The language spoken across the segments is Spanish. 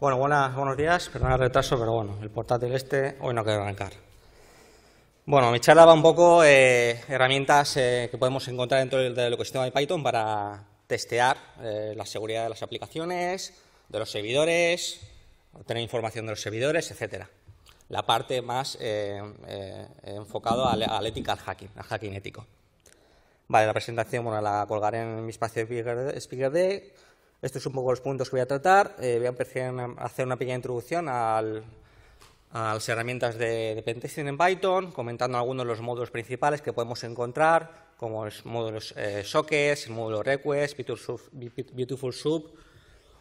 Bueno, buenas, buenos días. Perdón el retraso, pero bueno, el portátil este hoy no quiero arrancar. Bueno, mi charla va un poco eh, herramientas eh, que podemos encontrar dentro del ecosistema de Python para testear eh, la seguridad de las aplicaciones, de los servidores, obtener información de los servidores, etcétera. La parte más enfocada al, al hacking, hacking ético. Vale, la presentación, bueno, la colgaré en mi espacio de Speaker Day estos son un poco los puntos que voy a tratar. Eh, voy a empezar a hacer una pequeña introducción a las herramientas de, dependencia en Python, comentando algunos de los módulos principales que podemos encontrar, como los módulos eh, el módulo request, beautiful sub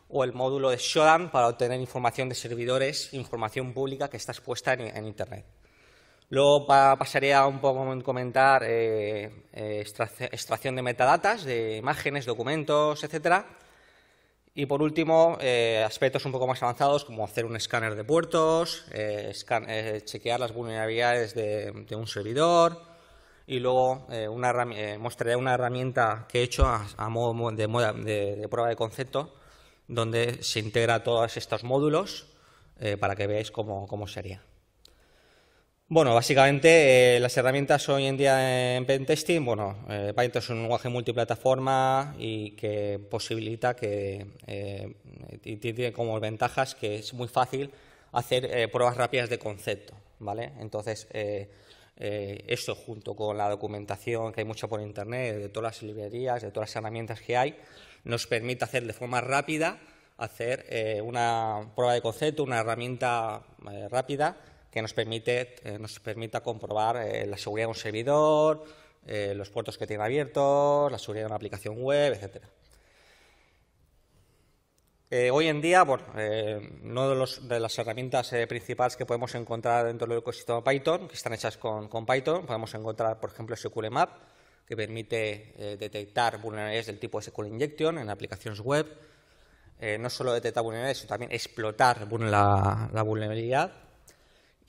o el módulo de Shodan para obtener información de servidores, información pública que está expuesta en, Internet. Luego pasaría un poco a comentar eh, eh, extracción de metadatas, de imágenes, documentos, etcétera y por último, eh, aspectos un poco más avanzados como hacer un escáner de puertos, eh, eh, chequear las vulnerabilidades de, un servidor y luego mostraré una herramienta que he hecho a, modo de, prueba de concepto donde se integra todos estos módulos para que veáis cómo, cómo sería. Bueno, básicamente eh, las herramientas hoy en día en pentesting, bueno, eh, Python es un lenguaje multiplataforma y que posibilita que eh, y tiene como ventajas que es muy fácil hacer pruebas rápidas de concepto, ¿vale? Entonces, esto junto con la documentación que hay mucho por internet, de todas las librerías, de todas las herramientas que hay, nos permite hacer de forma rápida hacer una prueba de concepto, una herramienta rápida que nos, permite, eh, nos permita comprobar eh, la seguridad de un servidor, eh, los puertos que tiene abiertos, la seguridad de una aplicación web, etc. hoy en día, bueno, una de, las herramientas principales que podemos encontrar dentro del ecosistema Python, que están hechas con, con Python, podemos encontrar, por ejemplo, SQL Map, que permite detectar vulnerabilidades del tipo SQL Injection en aplicaciones web. no solo detectar vulnerabilidades, sino también explotar la vulnerabilidad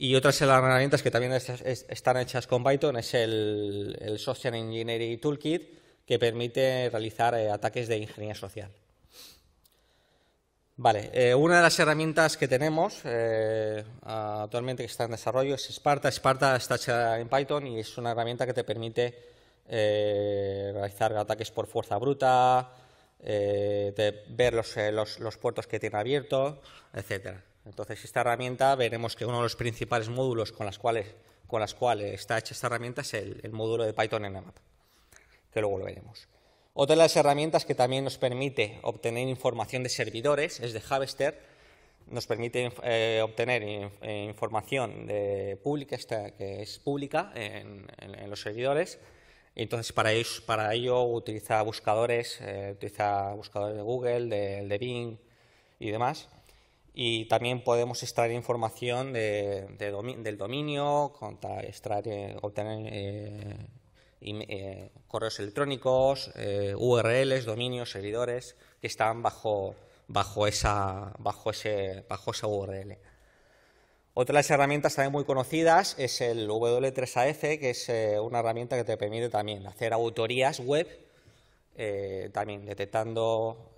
y otras herramientas que también están hechas con Python es el, Social Engineering Toolkit, que permite realizar eh, ataques de ingeniería social. Vale, eh, una de las herramientas que tenemos eh, actualmente que está en desarrollo es Sparta. Sparta está hecha en Python y es una herramienta que te permite realizar ataques por fuerza bruta, ver los, puertos que tiene abiertos, etcétera. Entonces, esta herramienta veremos que uno de los principales módulos con las cuales, está hecha esta herramienta es el, módulo de Python en Nmap, que luego lo veremos. Otra de las herramientas que también nos permite obtener información de servidores es de Javester, nos permite eh, obtener eh, información de pública, que es pública en, los servidores. Entonces, para ello, utiliza buscadores, eh, utiliza buscadores de Google, de, Bing y demás y también podemos extraer información del dominio, extraer, eh, obtener eh, eh, correos electrónicos, URLs, dominios, servidores que están bajo, bajo, esa, bajo, ese, bajo esa URL. Otra de las herramientas también muy conocidas es el W3AF, que es una herramienta que te permite también hacer autorías web, también detectando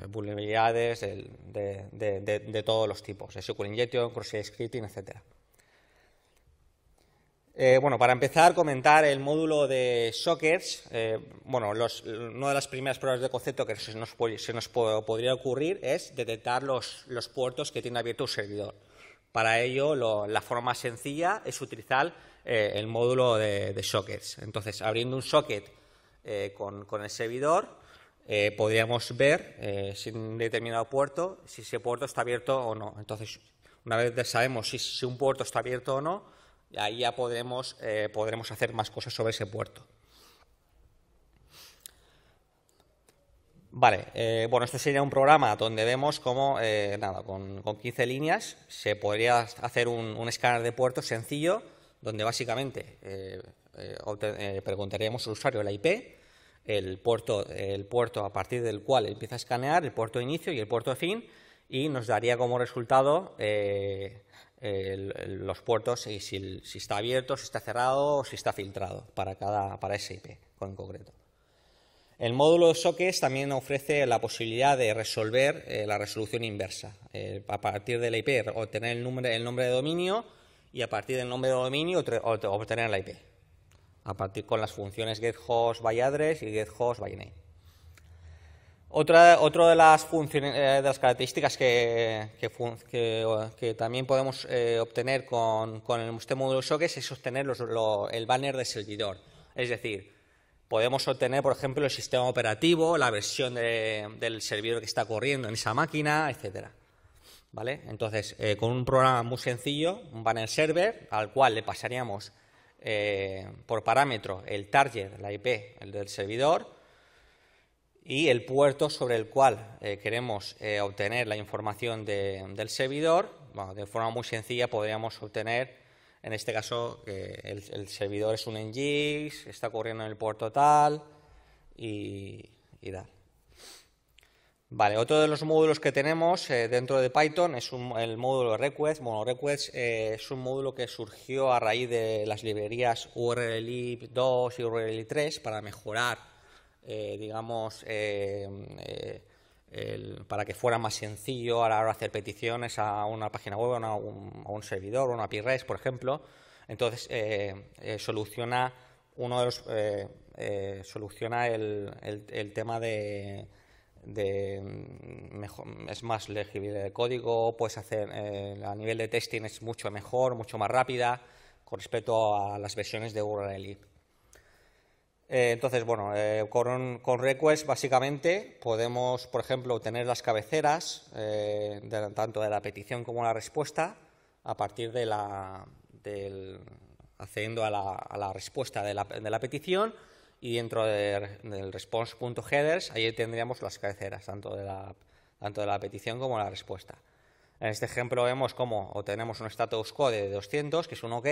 eh, vulnerabilidades de, todos los tipos, SQL Injection, Cross-Site Scripting, etc. Eh, bueno, para empezar, comentar el módulo de sockets. Eh, bueno, una de las primeras pruebas de concepto que se nos, podría ocurrir es detectar los, puertos que tiene abierto un servidor. Para ello, la forma más sencilla es utilizar el módulo de, sockets. Entonces, abriendo un socket con el servidor, eh, podríamos ver eh, si un determinado puerto, si ese puerto está abierto o no. Entonces, una vez sabemos si, un puerto está abierto o no, ahí ya podremos, eh, podremos hacer más cosas sobre ese puerto. Vale, bueno, este sería un programa donde vemos cómo, nada, con, con, 15 líneas se podría hacer un, escáner de puertos sencillo, donde básicamente preguntaríamos al usuario la IP, el puerto, el puerto a partir del cual empieza a escanear, el puerto de inicio y el puerto de fin, y nos daría como resultado eh, los puertos y si, está abierto, si está cerrado o si está filtrado para, cada, para ese IP en concreto. El módulo de también ofrece la posibilidad de resolver eh, la resolución inversa. a partir del IP obtener el nombre, el nombre de dominio y a partir del nombre de dominio obtener la IP a partir con las funciones getHost address y getHost Otra, otra de, las eh, de las características que, también podemos eh, obtener con, el este módulo Sockets es obtener el banner de servidor. Es decir, podemos obtener, por ejemplo, el sistema operativo, la versión del servidor que está corriendo en esa máquina, etcétera. ¿Vale? Entonces, eh, con un programa muy sencillo, un banner server, al cual le pasaríamos eh, por parámetro el target, la IP, el del servidor, y el puerto sobre el cual eh, queremos eh, obtener la información del servidor. de forma muy sencilla podríamos obtener, en este caso, que el, servidor es un NGIS está corriendo en el puerto tal y, y tal. Vale, otro de los módulos que tenemos eh, dentro de Python es el módulo request. Bueno, request eh, es un módulo que surgió a raíz de las librerías url 2 y url 3 para mejorar, eh, digamos, para que fuera más sencillo a la hora hacer peticiones a una página web, a, un, a un, servidor, a una REST, por ejemplo. Entonces, soluciona uno de los, soluciona el tema de de mm, mejor, es más legible el código, puedes hacer eh, a nivel de testing es mucho mejor, mucho más rápida con respecto a las versiones de URL. Eh, entonces, bueno, eh, con, con, request básicamente podemos, por ejemplo, obtener las cabeceras eh, tanto de la petición como la respuesta a partir de la del, accediendo a la, a la respuesta de la petición y dentro del response.headers ahí tendríamos las cabeceras, tanto de, la, tanto de la petición como de la respuesta. En este ejemplo vemos cómo obtenemos un status code de 200, que es un OK,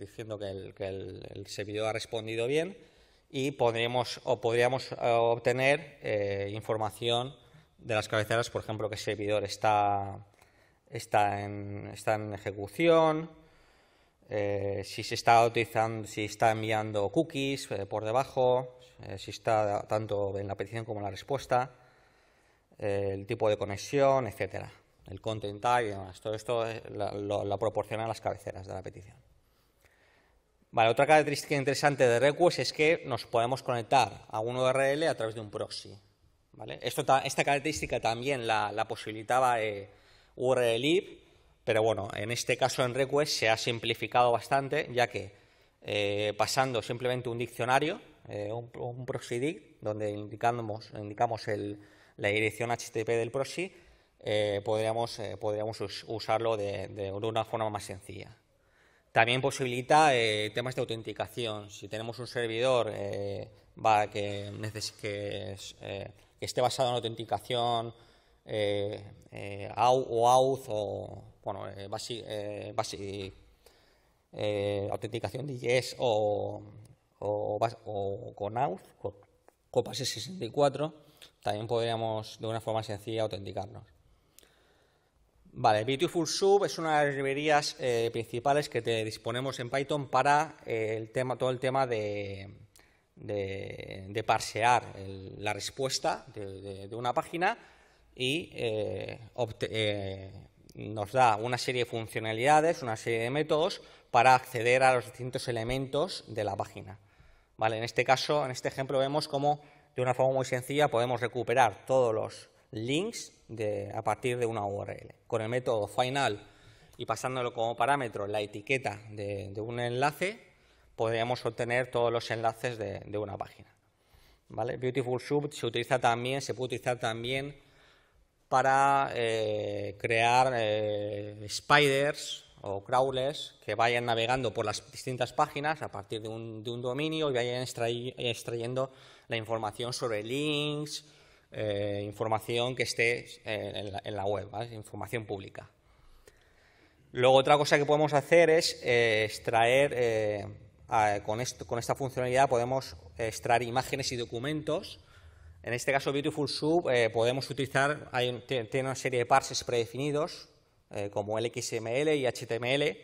diciendo que, el, servidor ha respondido bien, y podríamos, o podríamos eh, obtener eh, información de las cabeceras, por ejemplo, que el servidor está, está, en, está en ejecución, eh, si se está utilizando, si está enviando cookies eh, por debajo, eh, si está tanto en la petición como en la respuesta, el tipo de conexión, etcétera, el content type y demás. Todo esto lo, proporcionan las cabeceras de la petición. otra característica interesante de Request es que nos podemos conectar a un URL a través de un proxy. ¿vale? esta característica también la, la posibilitaba URLIP pero bueno, en este caso en Request se ha simplificado bastante, ya que eh, pasando simplemente un diccionario, eh, un, proxy dig, donde indicamos, indicamos la dirección HTTP del proxy, eh, podríamos, podríamos usarlo de, una forma más sencilla. También posibilita temas de autenticación. Si tenemos un servidor que, que esté basado en autenticación o AUTH o bueno, eh, eh, eh, autenticación de yes o, con AUTH, con, 64, e también podríamos de una forma sencilla autenticarnos. Vale, Beautiful Sub es una de las librerías eh, principales que te disponemos en Python para el tema, todo el tema de, de, parsear la respuesta de, una página y eh, nos da una serie de funcionalidades, una serie de métodos para acceder a los distintos elementos de la página. En este caso, en este ejemplo, vemos cómo de una forma muy sencilla podemos recuperar todos los links a partir de una URL. Con el método final y pasándolo como parámetro la etiqueta de, un enlace, podríamos obtener todos los enlaces de, una página. ¿Vale? Beautiful se utiliza también, se puede utilizar también para eh, crear eh, spiders o crawlers que vayan navegando por las distintas páginas a partir de un, dominio y vayan extrayendo la información sobre links, eh, información que esté en la, web, información pública. Luego otra cosa que podemos hacer es extraer, con esta funcionalidad podemos extraer imágenes y documentos en este caso, Beautiful Sub eh, podemos utilizar, tiene una serie de parses predefinidos, eh, como el XML y HTML. En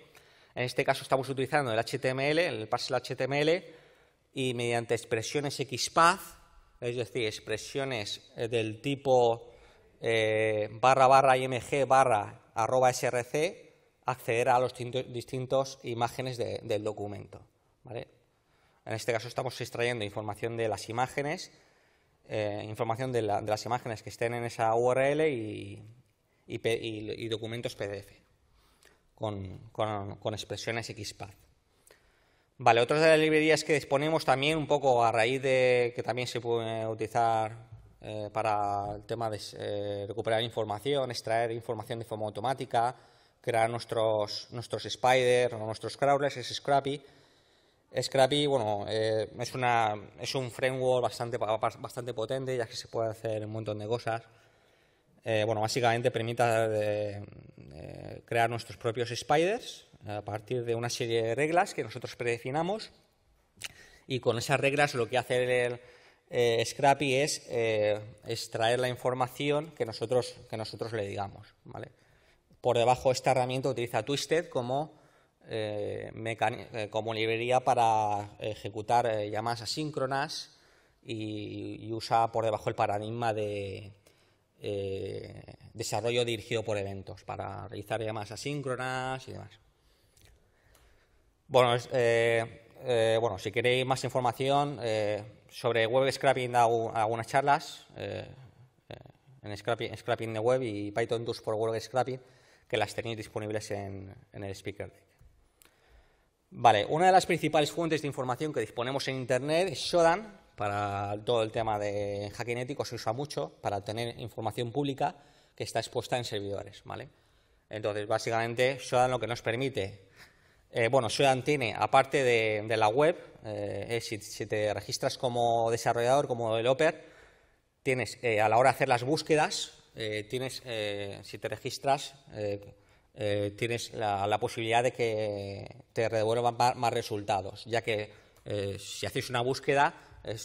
este caso estamos utilizando el HTML, el parse del HTML, y mediante expresiones XPath, es decir, expresiones eh, del tipo barra barra img barra arroba src, acceder a los distintos imágenes del documento. En este caso estamos extrayendo información de las imágenes, eh, información de, las imágenes que estén en esa URL y, documentos PDF con, expresiones XPath. Vale, otra de las librerías que disponemos también un poco a raíz de que también se puede utilizar eh, para el tema de eh, recuperar información, extraer información de forma automática, crear nuestros, nuestros spider o nuestros crawlers, es Scrappy, Scrappy, bueno, eh, es, un framework bastante, bastante potente, ya que se puede hacer un montón de cosas. Eh, bueno, básicamente permite eh, crear nuestros propios spiders a partir de una serie de reglas que nosotros predefinamos. Y con esas reglas lo que hace el, Scrappy es extraer la información que nosotros, que nosotros le digamos. ¿vale? Por debajo, esta herramienta utiliza Twisted como eh, eh, como librería para ejecutar eh, llamadas asíncronas y, usa por debajo el paradigma de desarrollo dirigido por eventos para realizar llamadas asíncronas y demás. Bueno, bueno, si queréis más información sobre web scrapping, hago algunas charlas en scrapping, de web y Python Tools for Web Scrapping, que las tenéis disponibles en, en el speaker Vale, una de las principales fuentes de información que disponemos en Internet es Shodan, para todo el tema de hacking ético se usa mucho para tener información pública que está expuesta en servidores, ¿vale? Entonces, básicamente, Shodan lo que nos permite, eh, bueno, Shodan tiene, aparte de, la web, eh, si, te registras como desarrollador, como developer, tienes, eh, a la hora de hacer las búsquedas, tienes, si te registras eh, tienes la, posibilidad de que te devuelvan más resultados, ya que eh, si hacéis una búsqueda eh,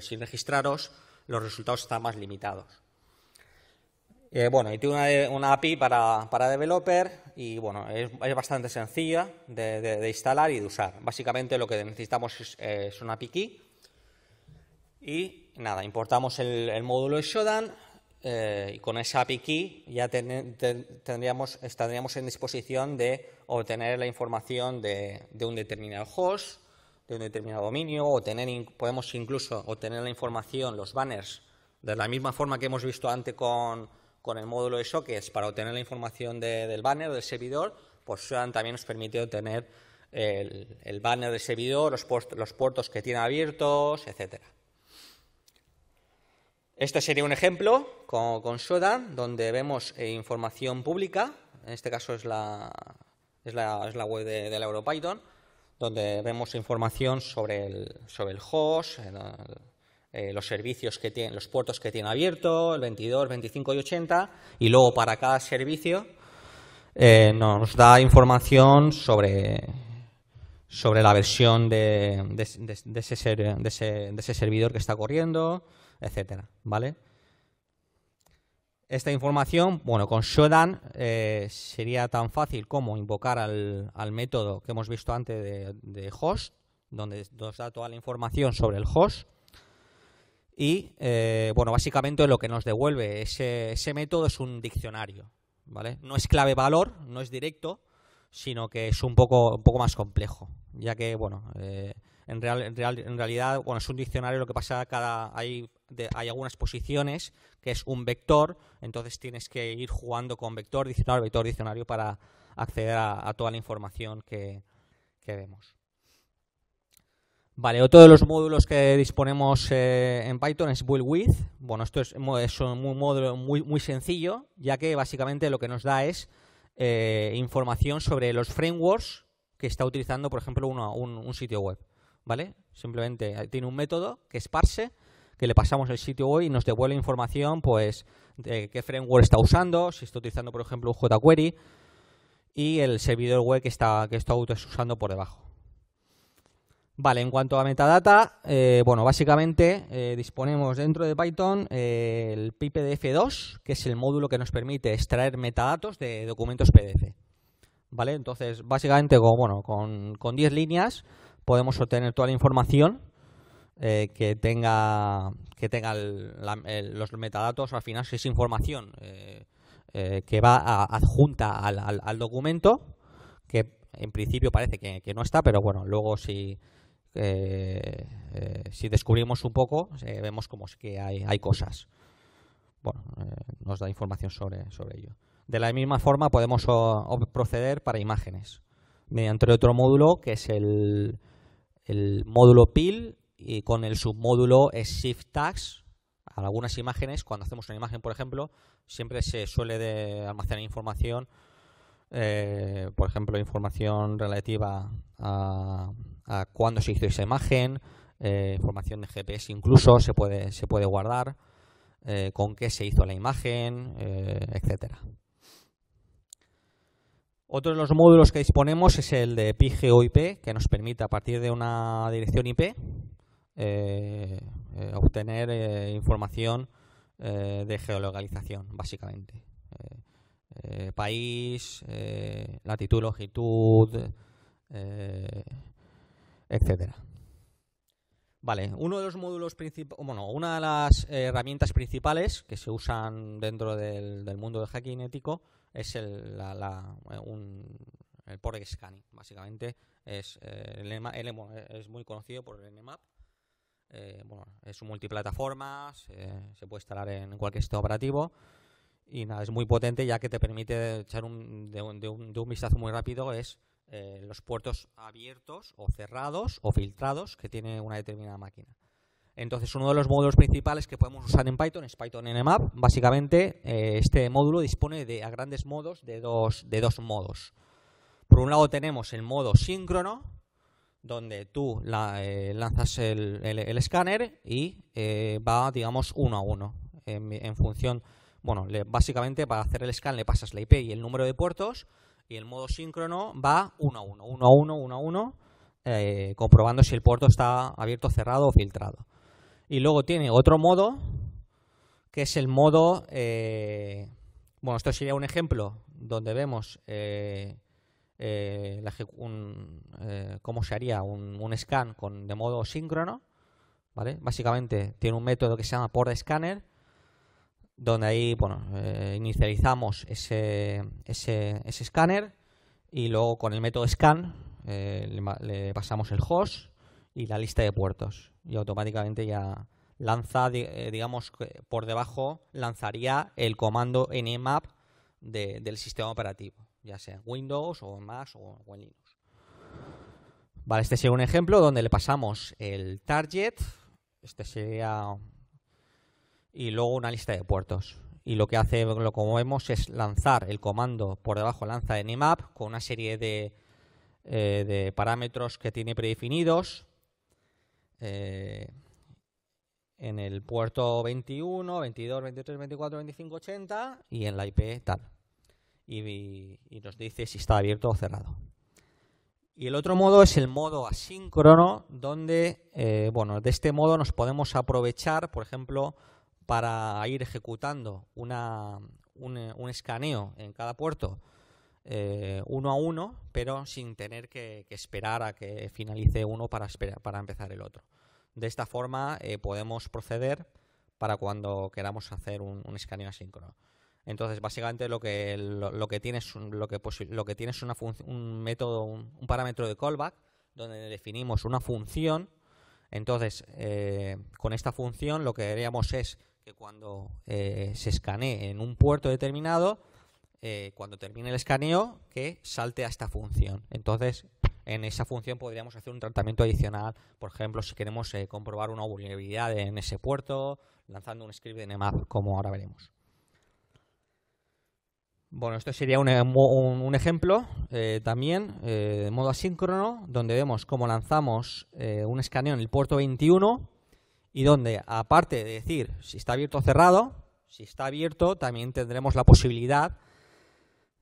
sin registraros, los resultados están más limitados. bueno, y tiene una, API para, para, developer y bueno, es, bastante sencilla de, instalar y de usar. Básicamente lo que necesitamos es, una API key y nada, importamos el, el módulo de Shodan eh, y con esa API key ya tendríamos, estaríamos en disposición de obtener la información de, un determinado host, de un determinado dominio, o podemos incluso obtener la información, los banners, de la misma forma que hemos visto antes con, con el módulo de sockets para obtener la información del banner, del servidor, pues también nos permite obtener el, banner del servidor, los, los puertos que tiene abiertos, etcétera. Este sería un ejemplo con, Soda, Shodan, donde vemos eh, información pública, en este caso es la, web de, la EuroPython, donde vemos información sobre el, host, eh, los servicios que tiene, los puertos que tiene abierto, el 22, 25 y 80, y luego para cada servicio eh, nos da información sobre, la versión de, ese servidor que está corriendo, etcétera, ¿vale? Esta información, bueno, con Shodan eh, sería tan fácil como invocar al, al método que hemos visto antes de, host, donde nos da toda la información sobre el host. Y, eh, bueno, básicamente lo que nos devuelve ese, método es un diccionario, ¿vale? No es clave valor, no es directo, sino que es un poco, un poco más complejo, ya que, bueno, eh, en, real, en, realidad, bueno, es un diccionario, lo que pasa, cada hay, hay algunas posiciones que es un vector, entonces tienes que ir jugando con vector, diccionario, vector, diccionario para acceder a, toda la información que, vemos. Vale, otro de los módulos que disponemos eh, en Python es Build With. Bueno, esto es, un módulo muy, sencillo, ya que básicamente lo que nos da es eh, información sobre los frameworks que está utilizando, por ejemplo, un sitio web. ¿vale? Simplemente eh, tiene un método que parse que le pasamos el sitio web y nos devuelve información, pues, de qué framework está usando, si está utilizando, por ejemplo, un jQuery y el servidor web que está, que está usando por debajo. Vale, en cuanto a metadata, eh, bueno, básicamente eh, disponemos dentro de Python el PIPDF2, que es el módulo que nos permite extraer metadatos de documentos PDF. Vale, entonces básicamente con, bueno, con, con 10 líneas podemos obtener toda la información eh, que tenga, que tenga los metadatos, al final si es información eh, eh, que va adjunta al, documento, que en principio parece que, no está, pero bueno, luego si, si descubrimos un poco, vemos como es que hay, cosas. Bueno, nos da información sobre, sobre ello. De la misma forma podemos proceder para imágenes, mediante otro módulo que es el, el módulo PIL y con el submódulo Shift Tags. Algunas imágenes, cuando hacemos una imagen, por ejemplo, siempre se suele almacenar información, eh, por ejemplo, información relativa a, cuándo se hizo esa imagen, eh, información de GPS incluso se puede, se puede guardar, eh, con qué se hizo la imagen, etcétera. Otro de los módulos que disponemos es el de IP, que nos permite a partir de una dirección IP eh, eh, obtener eh, información de geolocalización, básicamente. país, latitud, longitud, etcétera. Vale, uno de los módulos bueno, una de las herramientas principales que se usan dentro del, del mundo de hacking ético es el, la, la, eh, el port scanning, básicamente. Es, eh, el, es muy conocido por el Nmap. Eh, bueno, es un multiplataforma se puede instalar en cualquier sistema operativo y nada, es muy potente ya que te permite echar un, de, un, de un, vistazo muy rápido es los puertos abiertos o cerrados o filtrados que tiene una determinada máquina. Entonces, uno de los módulos principales que podemos usar en Python es Python Nmap. Básicamente, eh, este módulo dispone de, a grandes modos de dos, de dos modos. Por un lado tenemos el modo síncrono, donde tú eh, lanzas el, escáner y eh, va, digamos, uno a uno. En, función, bueno, básicamente para hacer el scan le pasas la IP y el número de puertos y el modo síncrono va uno a uno, uno a uno, uno a uno, comprobando si el puerto está abierto, cerrado o filtrado. Y luego tiene otro modo, que es el modo... Eh, bueno, esto sería un ejemplo donde vemos eh, eh, cómo se haría un, scan con, de modo síncrono. Básicamente tiene un método que se llama por scanner, donde ahí bueno, inicializamos ese, ese, y luego con el método scan le pasamos el host y la lista de puertos y automáticamente ya lanza, eh, digamos, por debajo lanzaría el comando nmap del sistema operativo, ya sea en Windows o en Mac o en Linux. este sería un ejemplo donde le pasamos el target, este sería y luego una lista de puertos. Y lo que hace, como vemos, es lanzar el comando por debajo lanza nmap con una serie de, eh, de parámetros que tiene predefinidos eh, en el puerto 21, 22, 23, 24, 25, 80 y en la IP tal. Y, nos dice si está abierto o cerrado. Y el otro modo es el modo asíncrono, donde, eh, bueno, de este modo nos podemos aprovechar, por ejemplo, para ir ejecutando una, un escaneo en cada puerto eh, uno a uno, pero sin tener que, esperar a que finalice uno para, empezar el otro. De esta forma eh, podemos proceder para cuando queramos hacer un, escaneo asíncrono. Entonces, básicamente lo que, lo, que tienes lo que, lo que tienes una un método, un, parámetro de callback, donde definimos una función. Entonces, eh, con esta función lo que haríamos es que cuando se escanee en un puerto determinado, eh, cuando termine el escaneo, que salte a esta función. Entonces, en esa función podríamos hacer un tratamiento adicional, por ejemplo, si queremos eh, comprobar una vulnerabilidad en ese puerto, lanzando un script de NMAP, como ahora veremos. Bueno, esto sería un, eh, ejemplo también de modo asíncrono, donde vemos cómo lanzamos un escaneo en el puerto 21 y donde, aparte de decir si está abierto o cerrado, si está abierto, también tendremos la posibilidad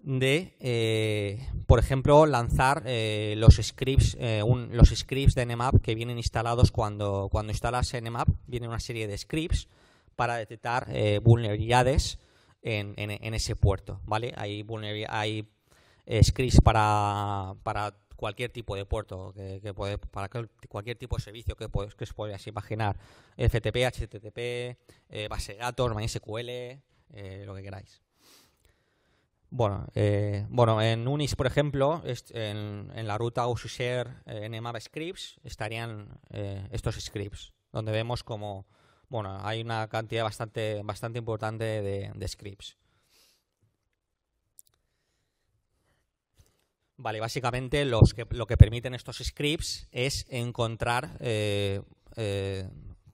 de, eh, por ejemplo, lanzar eh, los scripts, eh, los scripts de Nmap que vienen instalados cuando, cuando instalas Nmap, vienen una serie de scripts para detectar vulnerabilidades en, en, ese puerto, ¿vale? Hay, hay scripts para, para, cualquier tipo de puerto, que, puede, para cualquier tipo de servicio que, que os podáis imaginar, FTP, HTTP, base de datos, MySQL, lo que queráis. Bueno, eh, bueno, en Unis, por ejemplo, en, la ruta user eh, nmap scripts estarían eh, estos scripts, donde vemos como bueno, hay una cantidad bastante, bastante importante de, scripts. Vale, básicamente los que, lo que permiten estos scripts es encontrar eh,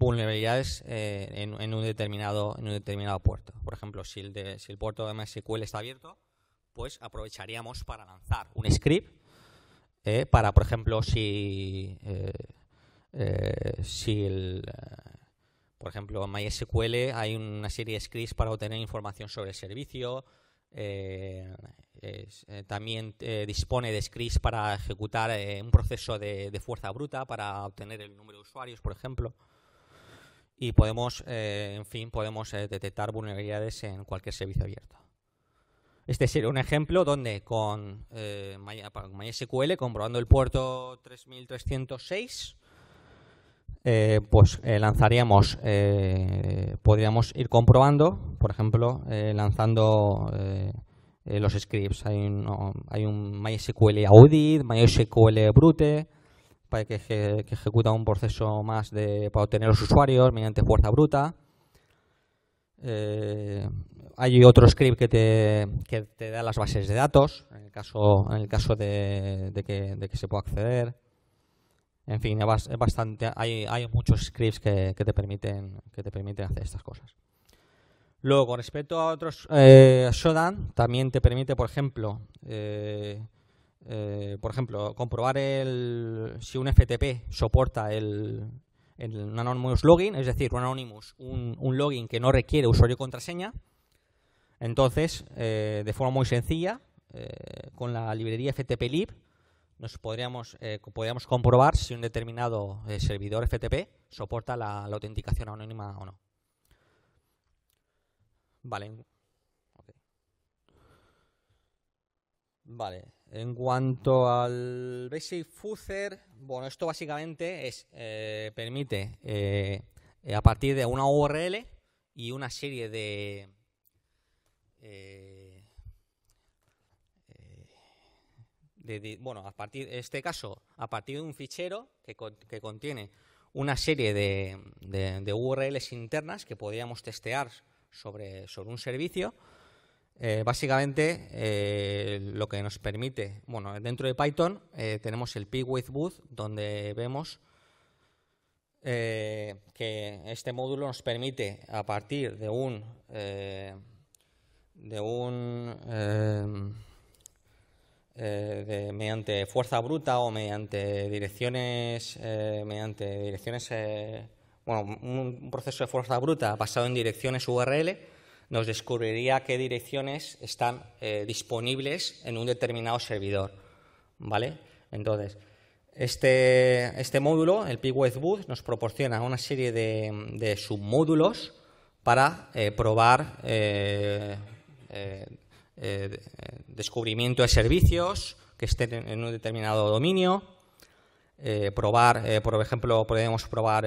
vulnerabilidades eh, en, un determinado, en un determinado puerto. Por ejemplo, si el, si el puerto de MySQL está abierto, pues aprovecharíamos para lanzar un script eh, para, por ejemplo, si, eh, el, por ejemplo, en MySQL hay una serie de scripts para obtener información sobre el servicio. también dispone de scripts para ejecutar un proceso de fuerza bruta para obtener el número de usuarios, por ejemplo y podemos, eh, en fin, podemos eh, detectar vulnerabilidades en cualquier servicio abierto. Este sería un ejemplo donde con eh, MySQL, comprobando el puerto 3306, pues lanzaríamos, podríamos ir comprobando, por ejemplo, lanzando los scripts. hay un MySQL Audit, MySQL Brute, que, ejecuta un proceso más de, para obtener los usuarios mediante fuerza bruta. Eh, hay otro script que te, que te, da las bases de datos, en el caso, en el caso de, que, de que, se pueda acceder. En fin, bastante, hay, hay muchos scripts que, te permiten, que te permiten hacer estas cosas. Luego, con respecto a otros, eh, Shodan también te permite, por ejemplo, eh, eh, por ejemplo, comprobar si un FTP soporta el, Anonymous login, es decir, un Anonymous, un, un login que no requiere usuario y contraseña. Entonces, eh, de forma muy sencilla, eh, con la librería FTP lib, nos podríamos, comprobar si un determinado servidor FTP soporta la autenticación anónima o no. Vale. Vale. En cuanto al Basic Fuzzer, bueno, esto básicamente es eh, permite eh, a partir de una URL y una serie eh, de bueno, a partir, en este caso, a partir de un fichero que, contiene una serie de, URLs internas que podríamos testear sobre un servicio, eh, básicamente, eh, lo que nos permite, bueno, dentro de Python eh, tenemos el with boot, donde vemos que este módulo nos permite, a partir de un de un mediante fuerza bruta o mediante direcciones, mediante direcciones, bueno, un proceso de fuerza bruta basado en direcciones URL nos descubriría qué direcciones están eh, disponibles en un determinado servidor. ¿Vale? Entonces, este, este módulo, el web nos proporciona una serie de, submódulos para eh, probar eh, descubrimiento de servicios que estén en un determinado dominio. probar, por ejemplo, podemos probar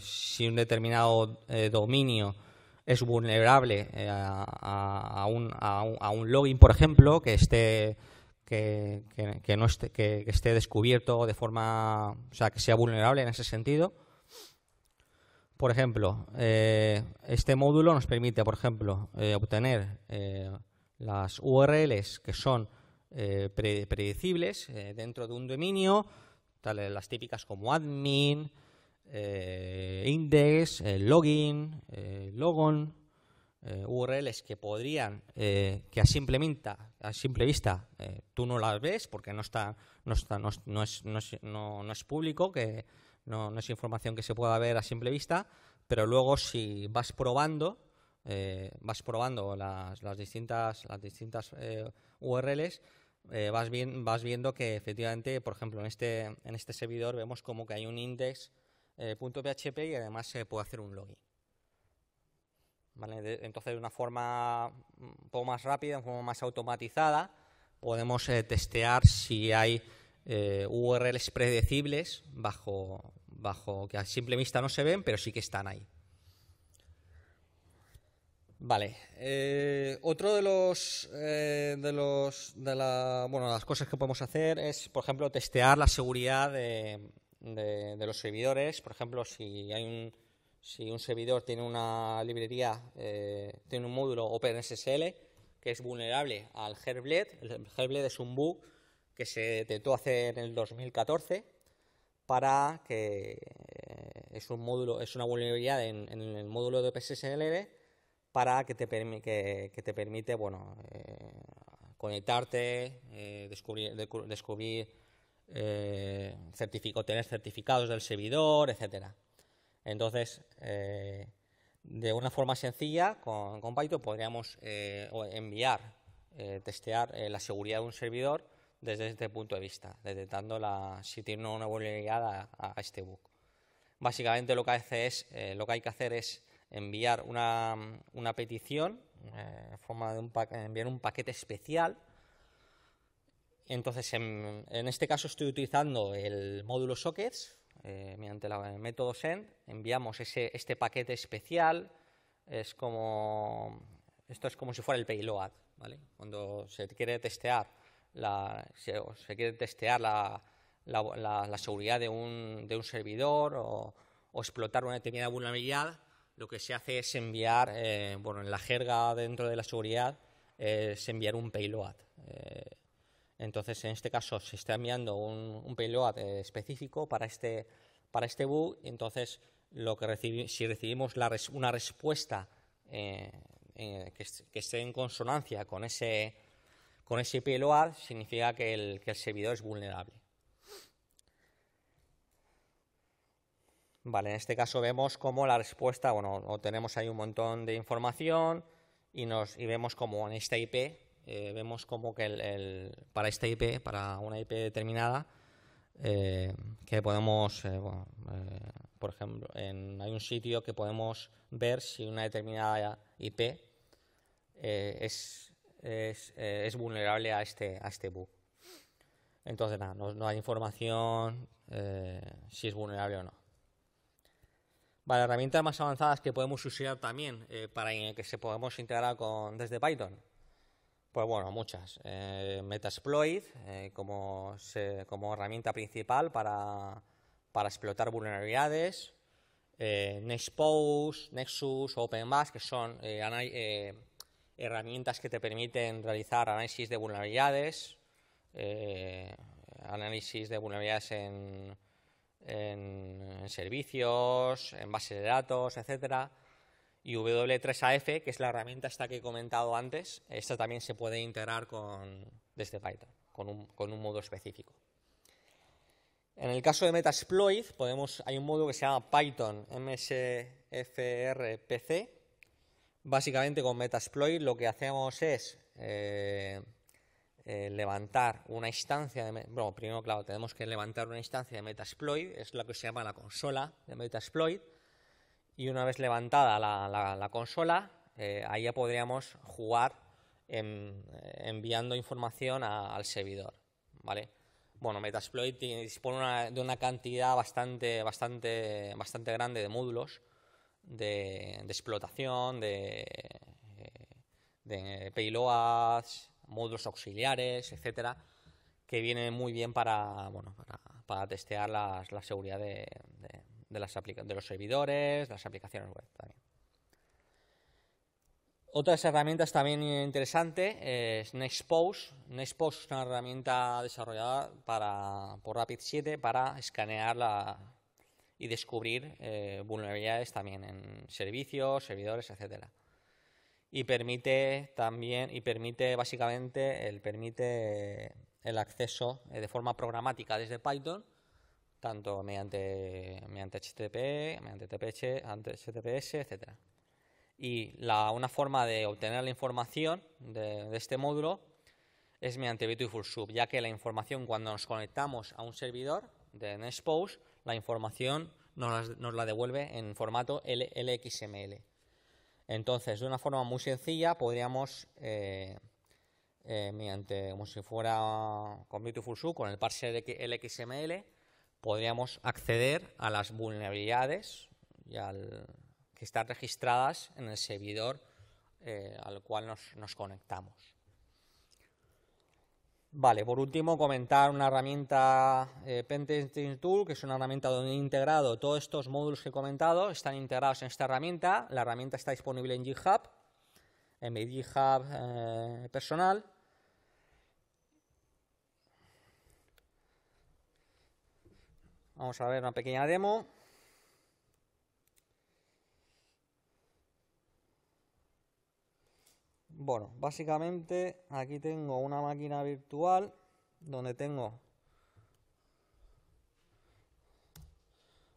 si un determinado dominio es vulnerable eh, a, un, a, a, un, login, por ejemplo, que esté que, que, no esté, que, esté descubierto de forma, o sea, que sea vulnerable en ese sentido. Por ejemplo, eh, este módulo nos permite, por ejemplo, eh, obtener las URLs que son predecibles dentro de un dominio, tales las típicas como admin, eh, index, eh, login, eh, logon, eh, URLs que podrían, que a simple, a simple vista tú no las ves porque no, está, no, está, no, es, no, no, es público, que no, es información que se pueda ver a simple vista, pero luego si vas probando, vas probando las, las, distintas, las distintas URLs, vas, vas viendo que efectivamente, por ejemplo, en este, en este servidor vemos como que hay un index eh, .php y además se puede hacer un login. ¿Vale? entonces, de una forma mm, un poco más rápida, de una forma más automatizada, podemos eh, testear si hay eh, URLs predecibles bajo, bajo que a simple vista no se ven, pero sí que están ahí. Vale. otro de los de los de bueno, las cosas que podemos hacer es, por ejemplo, testear la seguridad de, de, los servidores. Por ejemplo, si hay un, si un servidor tiene una librería, eh, tiene un módulo OpenSSL que es vulnerable al Herblet. El Herblet es un bug que se detectó hacer en el 2014 para que eh, es un módulo, es una vulnerabilidad en, el módulo de OpenSSL para que te, que, te permite bueno, eh, conectarte, descubrir, descubrir eh, tener certificados del servidor, etcétera. Entonces, eh, de una forma sencilla, con, Python podríamos eh, enviar, testear la seguridad de un servidor desde este punto de vista, detectando la, si tiene una vulnerabilidad a, este bug. Básicamente lo que, hace es, lo que hay que hacer es enviar una, petición, forma de un enviar un paquete especial entonces, en, este caso estoy utilizando el módulo sockets, eh, mediante el método send, enviamos ese, este paquete especial, es como, esto es como si fuera el payload, ¿vale? Cuando se quiere testear la, se, quiere testear la, seguridad de un, de un servidor o, explotar una determinada vulnerabilidad, lo que se hace es enviar, eh, bueno, en la jerga dentro de la seguridad, eh, es enviar un payload. Entonces, en este caso, se está enviando un, payload eh, específico para este, para este bug. Entonces, lo que si recibimos una respuesta eh, eh, que, esté en consonancia con ese, con ese payload, significa que el, servidor es vulnerable. Vale, en este caso vemos cómo la respuesta, bueno, tenemos ahí un montón de información y, nos, y vemos cómo en esta IP eh, vemos como que el, para esta IP, para una IP determinada, eh, que podemos, eh, por ejemplo, en, hay un sitio que podemos ver si una determinada IP es, es, vulnerable a este, a este bug. Entonces, nada, no, hay información si es vulnerable o no. Vale, herramientas más avanzadas que podemos usar también para que se podemos integrar con, desde Python pues bueno, muchas. Eh, Metasploit eh, como, herramienta principal para, explotar vulnerabilidades. Eh, Nexus, OpenMask, que son eh, eh, herramientas que te permiten realizar análisis de vulnerabilidades, análisis de vulnerabilidades en, en servicios, en bases de datos, etcétera y W3AF, que es la herramienta esta que he comentado antes, esta también se puede integrar con, desde Python, con un, modo específico. En el caso de Metasploit, podemos, hay un modo que se llama Python MSFRPC. Básicamente con Metasploit lo que hacemos es eh, eh, levantar una instancia de... Bueno, primero, claro, tenemos que levantar una instancia de Metasploit, es lo que se llama la consola de Metasploit y una vez levantada la, consola, eh, ahí ya podríamos jugar eh, enviando información al servidor, ¿vale? Bueno, Metasploit dispone de una cantidad bastante, bastante, bastante grande de módulos de, explotación, eh, de, payloads, módulos auxiliares, etcétera, que viene muy bien para, bueno, para, testear la seguridad de, de, las de los servidores, de las aplicaciones web también. Otra herramientas también interesante es Nextpose. Nextpose es una herramienta desarrollada para, por Rapid7 para escanear la, y descubrir eh, vulnerabilidades también en servicios, servidores, etcétera. Y permite también, y permite básicamente, el, permite el acceso eh, de forma programática desde Python tanto mediante, mediante HTTP, mediante HTTPS, etc. Y una forma de obtener la información de, este módulo es mediante Beautiful Sub, ya que la información cuando nos conectamos a un servidor de NextPost, la información nos la, devuelve en formato LXML. Entonces, de una forma muy sencilla, podríamos, eh, eh, mediante como si fuera con Beautiful Sub, con el parser LXML, podríamos acceder a las vulnerabilidades que están registradas en el servidor eh, al cual nos, conectamos. Vale, por último comentar una herramienta eh, Pentesting Tool, que es una herramienta donde he integrado todos estos módulos que he comentado, están integrados en esta herramienta, la herramienta está disponible en GitHub, en mi GitHub eh, personal, Vamos a ver una pequeña demo. Bueno, básicamente aquí tengo una máquina virtual donde tengo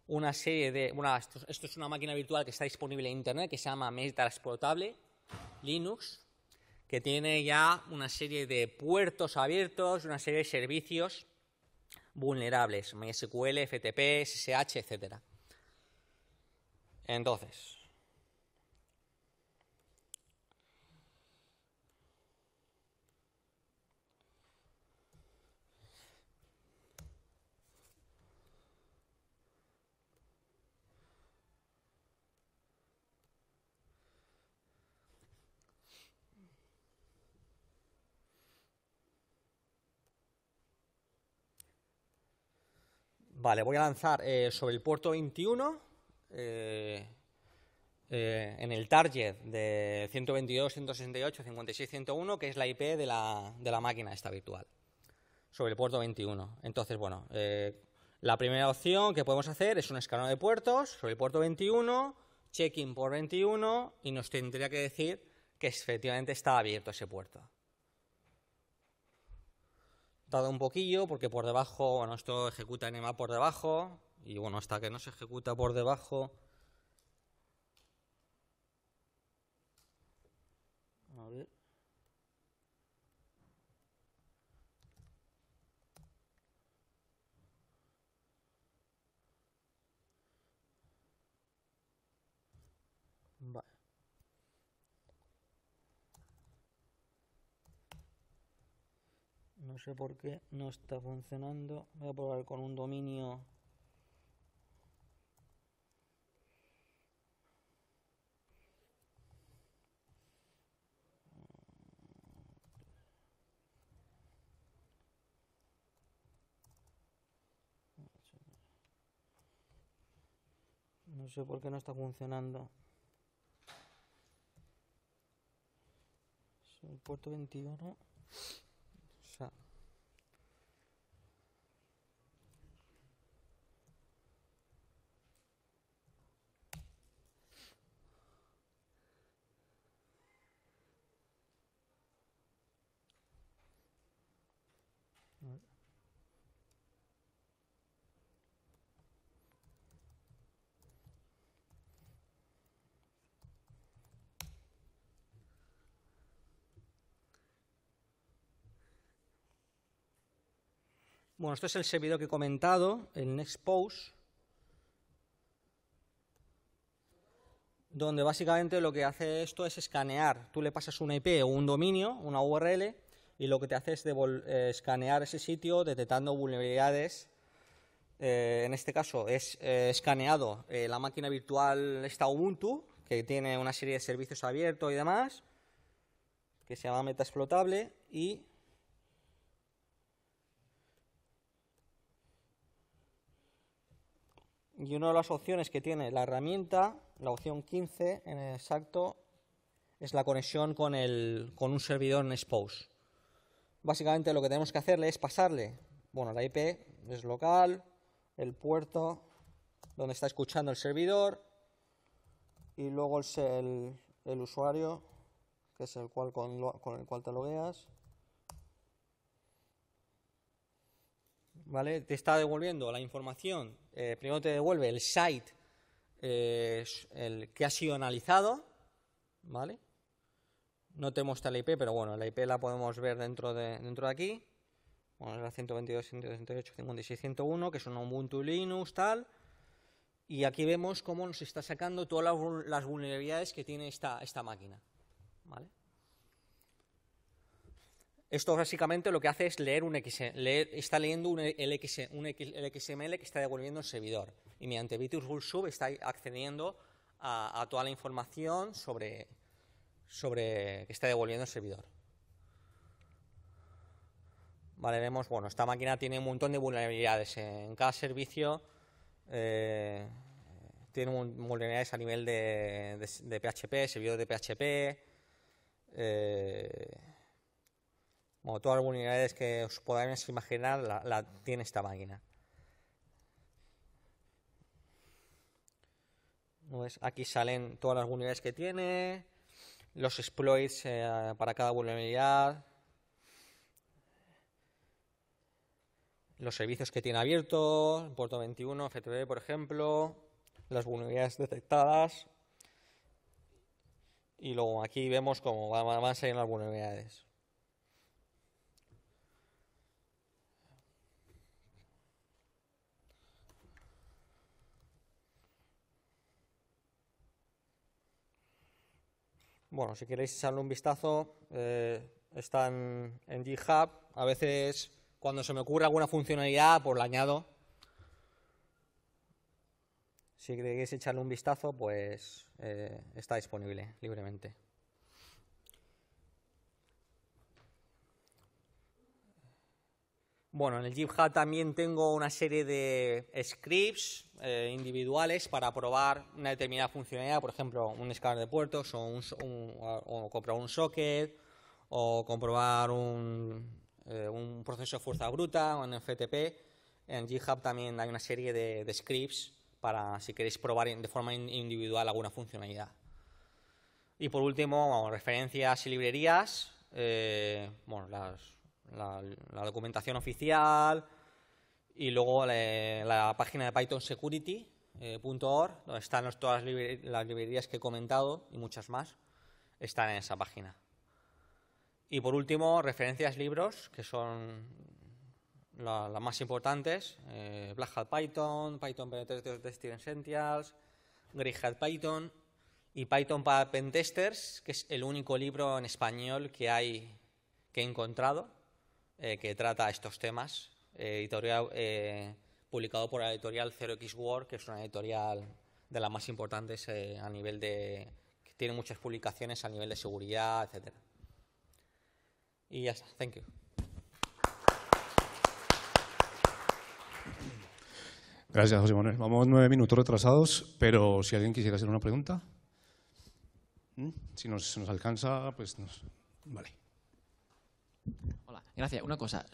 una serie de... Bueno, esto, es una máquina virtual que está disponible en Internet que se llama Meta Explotable Linux, que tiene ya una serie de puertos abiertos, una serie de servicios vulnerables, MySQL, FTP, SSH, etc. Entonces, Vale, voy a lanzar eh, sobre el puerto 21, eh, eh, en el target de 122, 168, 56, 101, que es la IP de la, de la máquina esta virtual, sobre el puerto 21. Entonces, bueno, la primera opción que podemos hacer es un escalón de puertos sobre el puerto 21, check-in por 21, y nos tendría que decir que efectivamente está abierto ese puerto un poquillo, porque por debajo, bueno, esto ejecuta NMA por debajo, y bueno, hasta que no se ejecuta por debajo... No sé por qué no está funcionando. Voy a probar con un dominio. No sé por qué no está funcionando. el puerto 21. Bueno, esto es el servidor que he comentado, el Nextpose, donde básicamente lo que hace esto es escanear. Tú le pasas una IP o un dominio, una URL, y lo que te hace es eh, escanear ese sitio detectando vulnerabilidades. Eh, en este caso es eh, escaneado la máquina virtual esta Ubuntu, que tiene una serie de servicios abiertos y demás, que se llama meta explotable, y y una de las opciones que tiene la herramienta, la opción 15 en el exacto, es la conexión con, un servidor en Expose. Básicamente lo que tenemos que hacerle es pasarle, bueno, la IP es local, el puerto donde está escuchando el servidor y luego el, usuario, que es el cual con el cual te logueas. Te está devolviendo la información, eh, primero te devuelve el site eh, que ha sido analizado, ¿vale? No te muestra la IP, pero bueno, la IP la podemos ver dentro de, dentro de aquí. Bueno, es la 122, que 56, 101, que son Ubuntu Linux, tal. Y aquí vemos cómo nos está sacando todas las vulnerabilidades que tiene esta, esta máquina, ¿vale? Esto básicamente lo que hace es leer un XML, está leyendo un, XML e, que está devolviendo el servidor y mediante Vitus Sub está accediendo a, toda la información sobre, sobre que está devolviendo el servidor. Vale, vemos, bueno, esta máquina tiene un montón de vulnerabilidades. En cada servicio eh, tiene vulnerabilidades a nivel de, PHP, servidor de PHP. Como todas las vulnerabilidades que os podáis imaginar, la, tiene esta máquina. Pues aquí salen todas las vulnerabilidades que tiene, los exploits eh, para cada vulnerabilidad, los servicios que tiene abierto puerto 21, FTP, por ejemplo, las vulnerabilidades detectadas. Y luego aquí vemos cómo van, a salir las vulnerabilidades. Bueno, si queréis echarle un vistazo, eh, están en GitHub. A veces, cuando se me ocurre alguna funcionalidad, por pues la añado. Si queréis echarle un vistazo, pues eh, está disponible libremente. Bueno, en el GitHub también tengo una serie de scripts eh, individuales para probar una determinada funcionalidad, por ejemplo, un escáner de puertos o, un, un, comprobar un socket o comprobar un, eh, proceso de fuerza bruta o en FTP. En GitHub también hay una serie de, scripts para si queréis probar de forma individual alguna funcionalidad. Y por último, referencias y librerías. Eh, bueno, las la, documentación oficial y luego la, página de pythonsecurity.org, eh, donde están todas las, librerías, que he comentado y muchas más, están en esa página. Y por último, referencias libros, que son las más importantes, eh, Black Hat Python, Python Penetrators Testing Essentials, Grey Hat Python y Python para Pentesters, que es el único libro en español que, hay, que he encontrado eh, que trata estos temas, eh, editorial, eh, publicado por la editorial 0X World, que es una editorial de las más importantes a nivel de... que tiene muchas publicaciones a nivel de seguridad, etcétera. Y ya está. Thank you. Gracias, José Manuel. Vamos nueve minutos retrasados, pero si alguien quisiera hacer una pregunta, ¿Mm? si nos, nos alcanza, pues nos... Vale. Gracias. Una cosa.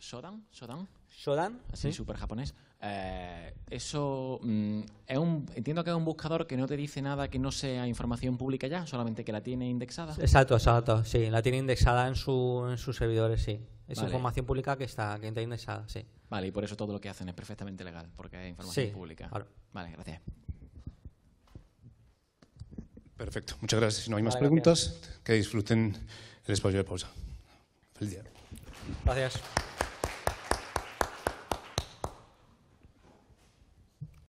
¿Shodan? ¿Shodan? ¿Shodan? súper japonés. Eh, eso mm, es un, entiendo que es un buscador que no te dice nada que no sea información pública ya, solamente que la tiene indexada. Exacto, exacto, sí, la tiene indexada en, en sus servidores, sí. Es información pública que está, que está indexada, sí. Vale, y por eso todo lo que hacen es perfectamente legal, porque es información pública. Vale, gracias. Perfecto, muchas gracias. Si no hay más preguntas, que disfruten el espacio de pausa. Feliz día. Gracias.